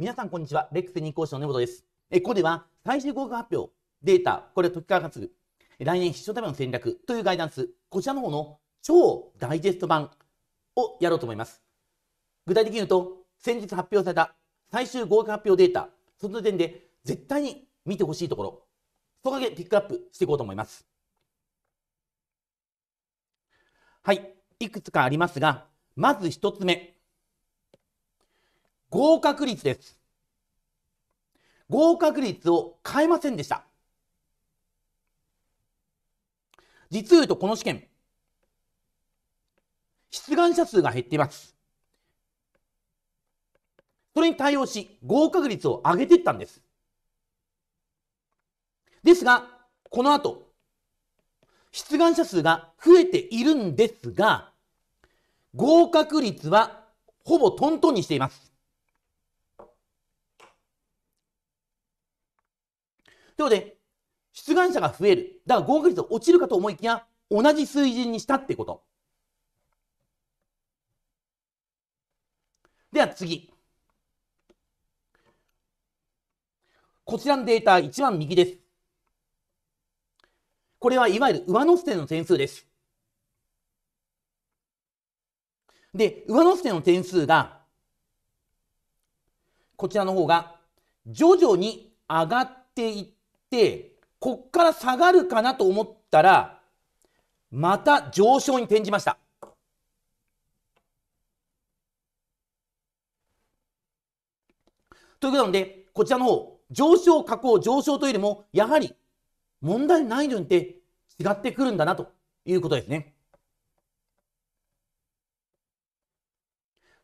皆さんこんにちは。レックス認講師の根本です。えここでは最終合格発表、データ、これ時から担ぐ、来年必勝ための戦略というガイダンス、こちらの方の超ダイジェスト版をやろうと思います。具体的に言うと、先日発表された最終合格発表データ、その点で絶対に見てほしいところ、そこだけピックアップしていこうと思います。はい、いくつかありますが、まず1つ目。合格率です。合格率を変えませんでした。実を言うとこの試験、出願者数が減っています。それに対応し、合格率を上げていったんです。ですが、この後、出願者数が増えているんですが、合格率はほぼトントンにしています。ということで、出願者が増える。だから合格率落ちるかと思いきや、同じ水準にしたってこと。では次。こちらのデータ、一番右です。これはいわゆる上乗せての点数です。で、上乗せての点数が、こちらの方が徐々に上がっていって、、こっから下がるかなと思ったら、また上昇に転じました。ということなで、こちらの方、上昇、下降、上昇というよりも、やはり問題ないのにって違ってくるんだなということですね。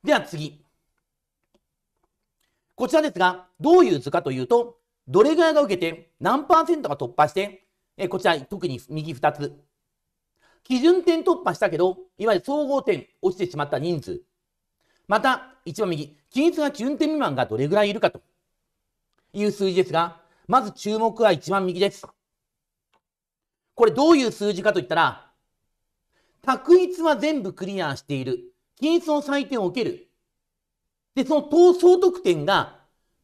では次。こちらですが、どういう図かというと、どれぐらいが受けて、何パーセントが突破して、えこちら、特に右2つ。基準点突破したけど、いわゆる総合点、落ちてしまった人数。また、一番右、均一が基準点未満がどれぐらいいるかという数字ですが、まず注目は一番右です。これどういう数字かといったら、択一は全部クリアしている。均一の採点を受ける。で、その等総得点が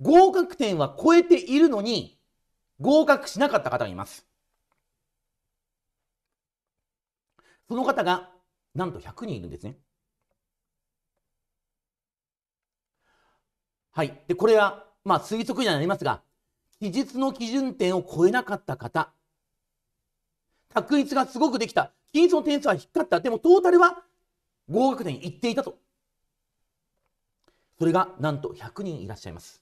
合格点は超えているのに、合格しなかった方がいます。その方が、なんと100人いるんですね。はい。で、これは、まあ、推測にはなりますが、記述の基準点を超えなかった方、確率がすごくできた、均一の点数は低かった、でもトータルは合格点いっていたと。それが、なんと100人いらっしゃいます。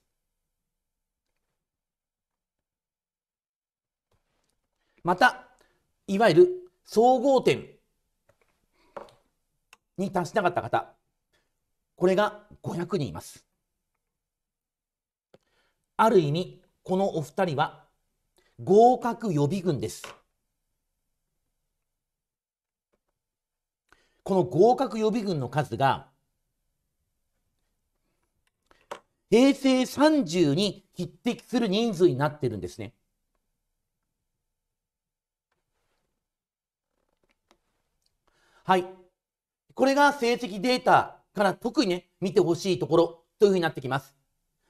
またいわゆる総合点に達しなかった方これが500人いますある意味このお二人は合格予備軍ですこの合格予備軍の数が平成30に匹敵する人数になってるんですね。はい。これが成績データから特にね、見てほしいところというふうになってきます。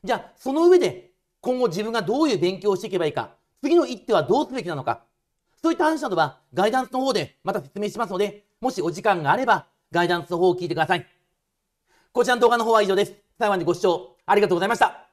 じゃあ、その上で、今後自分がどういう勉強をしていけばいいか、次の一手はどうすべきなのか、そういった話などは、ガイダンスの方でまた説明しますので、もしお時間があれば、ガイダンスの方を聞いてください。こちらの動画の方は以上です。最後までご視聴ありがとうございました。